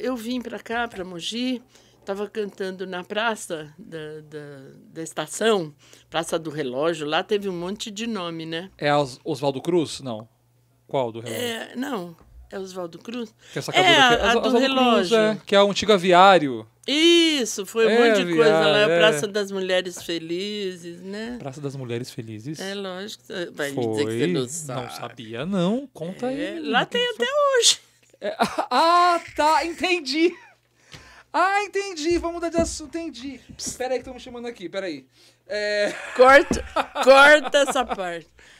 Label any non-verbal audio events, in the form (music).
Eu vim para cá, para Mogi, estava cantando na praça da, da, da, estação, Praça do Relógio, lá teve um monte de nome, né? É Oswaldo Cruz? Não. Qual do relógio? É, não, é Oswaldo Cruz. Que é essa é, a, a, do relógio. Cruz, é, que é o antigo aviário. Isso, foi um é, monte de coisa lá. É. é. Praça das Mulheres Felizes, né? Praça das Mulheres Felizes? É, lógico. Vai foi. me dizer que você não sabe. Não sabia, não. Conta é, aí. Lá tem até hoje. (laughs) ah, tá, entendi. Ah, entendi, vamos mudar de assunto, entendi. Pera aí que estão me chamando aqui, pera aí. É... Corta, corta essa (laughs) parte.